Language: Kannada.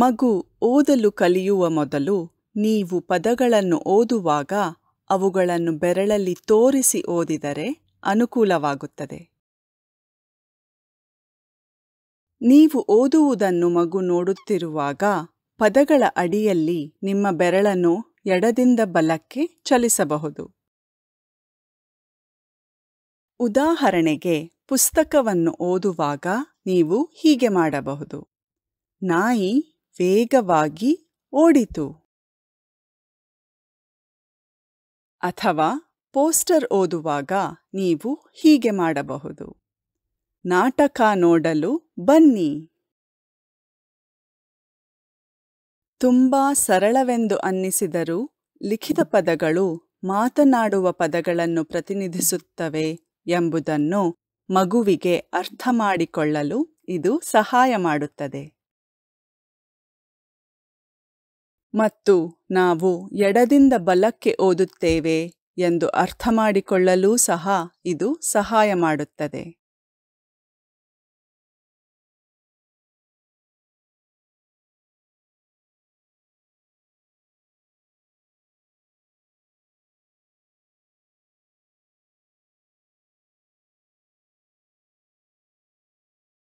ಮಗು ಓದಲು ಕಲಿಯುವ ಮೊದಲು ನೀವು ಪದಗಳನ್ನು ಓದುವಾಗ ಅವುಗಳನ್ನು ಬೆರಳಲ್ಲಿ ತೋರಿಸಿ ಓದಿದರೆ ಅನುಕೂಲವಾಗುತ್ತದೆ ನೀವು ಓದುವುದನ್ನು ಮಗು ನೋಡುತ್ತಿರುವಾಗ ಪದಗಳ ಅಡಿಯಲ್ಲಿ ನಿಮ್ಮ ಬೆರಳನ್ನು ಎಡದಿಂದ ಬಲಕ್ಕೆ ಚಲಿಸಬಹುದು ಉದಾಹರಣೆಗೆ ಪುಸ್ತಕವನ್ನು ಓದುವಾಗ ನೀವು ಹೀಗೆ ಮಾಡಬಹುದು ನಾಯಿ ವೇಗವಾಗಿ ಓಡಿತು ಅಥವಾ ಪೋಸ್ಟರ್ ಓದುವಾಗ ನೀವು ಹೀಗೆ ಮಾಡಬಹುದು ನಾಟಕ ನೋಡಲು ಬನ್ನಿ ತುಂಬಾ ಸರಳವೆಂದು ಅನ್ನಿಸಿದರೂ ಲಿಖಿತ ಪದಗಳು ಮಾತನಾಡುವ ಪದಗಳನ್ನು ಪ್ರತಿನಿಧಿಸುತ್ತವೆ ಎಂಬುದನ್ನು ಮಗುವಿಗೆ ಅರ್ಥ ಮಾಡಿಕೊಳ್ಳಲು ಇದು ಸಹಾಯ ಮಾಡುತ್ತದೆ ಮತ್ತು ನಾವು ಎಡದಿಂದ ಬಲಕ್ಕೆ ಓದುತ್ತೇವೆ ಎಂದು ಅರ್ಥಮಾಡಿಕೊಳ್ಳಲೂ ಸಹ ಇದು ಸಹಾಯ ಮಾಡುತ್ತದೆ